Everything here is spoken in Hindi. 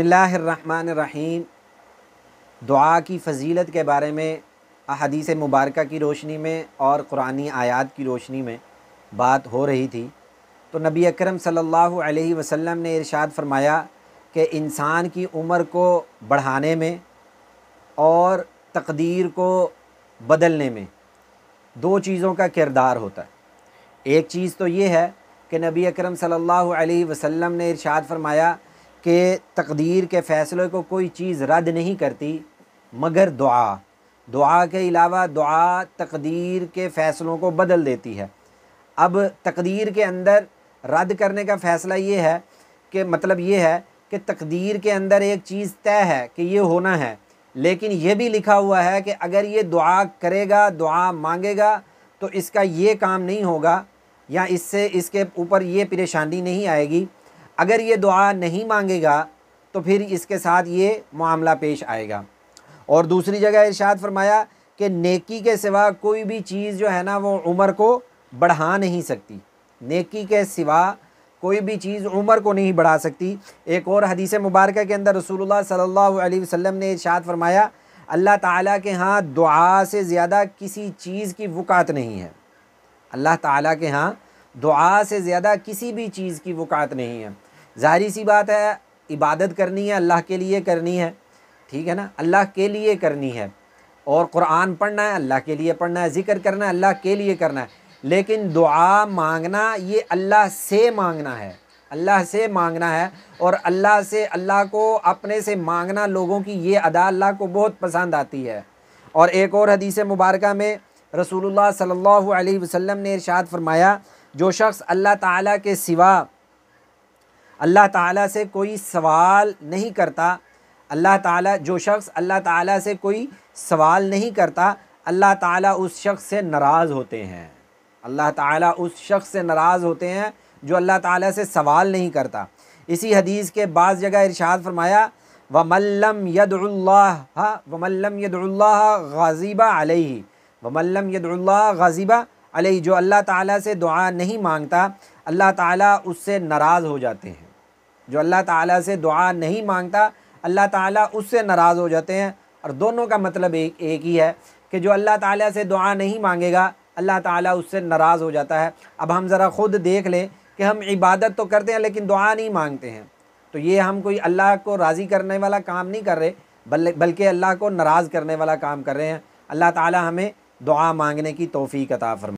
बसमिल्लाम दुआ की फजीलत के बारे में अदीस मुबारक की रोशनी में और कुरानी आयात की रोशनी में बात हो रही थी तो नबी अकरम सल्लल्लाहु अलैहि वसल्लम ने इरशाद फरमाया कि इंसान की उम्र को बढ़ाने में और तकदीर को बदलने में दो चीज़ों का किरदार होता है एक चीज़ तो ये है कि नबी अकरम सल्लल्लाहु अलैहि वसल्लम ने इरशाद फरमाया कि तकदीर के फ़ैसले को कोई चीज़ रद्द नहीं करती मगर दुआ दुआ के अलावा दुआ तकदीर के फ़ैसलों को बदल देती है अब तकदीर के अंदर रद्द करने का फ़ैसला ये है कि मतलब ये है कि तकदीर के अंदर एक चीज़ तय है कि ये होना है लेकिन ये भी लिखा हुआ है कि अगर ये दुआ करेगा दुआ मांगेगा तो इसका ये काम नहीं होगा या इससे इसके ऊपर ये परेशानी नहीं आएगी अगर ये दुआ नहीं मांगेगा तो फिर इसके साथ ये मामला पेश आएगा और दूसरी जगह इर्शाद फरमाया कि नेकी के सिवा कोई भी चीज़ जो है ना वो उम्र को बढ़ा नहीं सकती नेकी के सिवा कोई भी चीज़ उम्र को नहीं बढ़ा सकती एक और हदीस मुबारक के अंदर रसूलुल्लाह सल्लल्लाहु अलैहि वसल्लम ने इर्शाद फरमाया अल्लाह ताला के यहाँ दुआ से ज़्यादा किसी चीज़ की वक़ात नहीं है अल्लाह ताला के यहाँ दुआ से ज़्यादा किसी भी चीज़ की वक़ात नहीं है ज़ाहरी सी बात है इबादत करनी है अल्लाह के लिए करनी है ठीक है ना अल्लाह के लिए करनी है और कुरान पढ़ना है अल्लाह के लिए पढ़ना है ज़िक्र करना है अल्लाह के लिए करना है लेकिन दुआ मांगना ये अल्लाह से मांगना है अल्लाह से मांगना है और अल्लाह से अल्लाह को अपने से मांगना लोगों की ये अदा अल्लाह को बहुत पसंद आती है और एक और हदीस मुबारक में रसूलुल्लाह सल्लल्लाहु अलैहि वसल्लम ने इरशाद फरमाया जो शख्स अल्लाह ताला के सिवा अल्लाह ताला से कोई सवाल नहीं करता अल्लाह ताला जो शख्स अल्लाह ताला से कोई सवाल नहीं करता अल्लाह ताला उस शख्स से नाराज़ होते हैं अल्लाह ताला उस शख्स से नाराज़ होते हैं जो अल्लाह ताला से सवाल नहीं करता इसी हदीस के बाद जगह इरशाद फरमाया व मल्लम यदुल्ला व मल्लम यदुल्ला गाजीबा अलही व मल्लम यदुल्ला गाजीबा अलही जो अल्लाह ताला से दुआ नहीं मांगता अल्लाह ताला उससे नाराज़ हो जाते हैं जो अल्लाह ताला से दुआ नहीं मांगता अल्लाह ताला उससे नाराज़ हो जाते हैं और दोनों का मतलब एक एक ही है कि जो अल्लाह ताला से दुआ नहीं मांगेगा अल्लाह ताला उससे नाराज़ हो जाता है अब हम ज़रा ख़ुद देख लें कि हम इबादत तो करते हैं लेकिन दुआ नहीं मांगते हैं तो ये हम कोई अल्लाह को राज़ी करने वाला काम नहीं कर रहे बल बल्कि अल्लाह को नाराज़ करने वाला काम कर रहे हैं अल्लाह ताली हमें दुआ मांगने की तोफ़ी कता